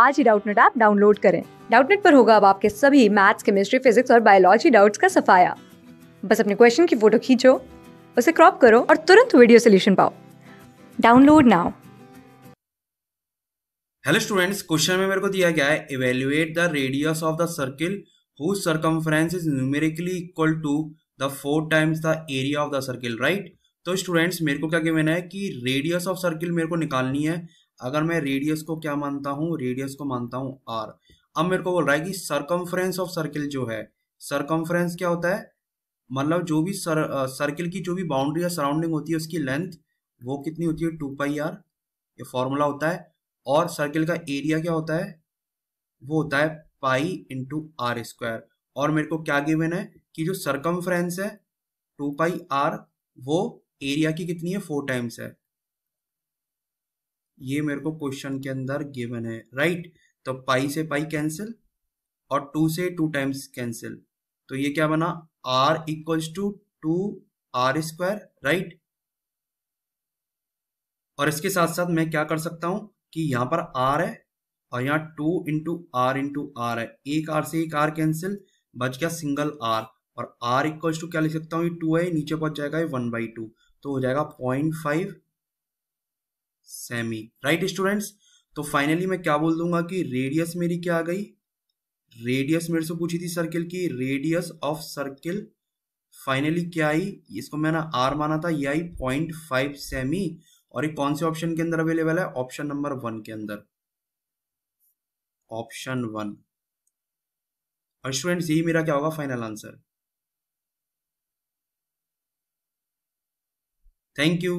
आज ही Doubtnet app download करें डाउटनेट पर होगा अब आपके सभी मैथ्स केमिस्ट्री फिजिक्स और बायोलॉजी डाउट्स का सफाया बस अपने क्वेश्चन की फोटो खींचो उसे क्रॉप करो और तुरंत वीडियो सोल्यूशन पाओ download now hello students question में मेरे को दिया गया है evaluate the radius of the circle whose circumference is numerically equal to the four times the area of the circle right तो स्टूडेंट्स मेरे को क्या कहना है कि रेडियस ऑफ सर्किल मेरे को निकालनी है अगर मैं रेडियस को क्या मानता हूँ रेडियस को मानता हूँ आर अब मेरे को बोल रहा है कि सरकमफ्रेंस ऑफ सर्किल जो है सरकमफ्रेंस क्या होता है मतलब जो भी सर, सर्किल की जो भी बाउंड्री या सराउंडिंग होती है उसकी लेंथ वो कितनी होती है टू पाई आर ये फॉर्मूला होता है और सर्किल का एरिया क्या होता है वो होता है पाई इंटू आर स्क्वायर और मेरे को क्या गिवन है कि जो सरकमफ्रेंस है टू पाई आर वो एरिया की कितनी है फोर टाइम्स है ये मेरे को क्वेश्चन के अंदर गिवन है राइट तो पाई से पाई कैंसिल और टू से टू टाइम्स कैंसिल तो ये क्या बना r equals to two r square right और इसके साथ साथ मैं क्या कर सकता हूं कि यहां पर आर है और यहां two into r into r है एक आर से एक आर कैंसिल बच गया सिंगल आर और आर इक्वल्स टू क्या लिख सकता हूँ ये टू है नीचे पहुंच जाएगा ये वन बाई टू तो हो जाएगा point five semi right students तो फाइनली मैं क्या बोल दूंगा कि रेडियस मेरी क्या आ गई रेडियस मेरे से पूछी थी सर्किल की रेडियस ऑफ सर्किल फाइनली क्या आई इसको मैंने आर माना था ये आई पॉइंट फाइव सेमी और ये कौन से ऑप्शन के अंदर अवेलेबल है ऑप्शन नंबर वन के अंदर ऑप्शन वन और स्टूडेंट्स यही मेरा क्या होगा फाइनल आंसर थैंक यू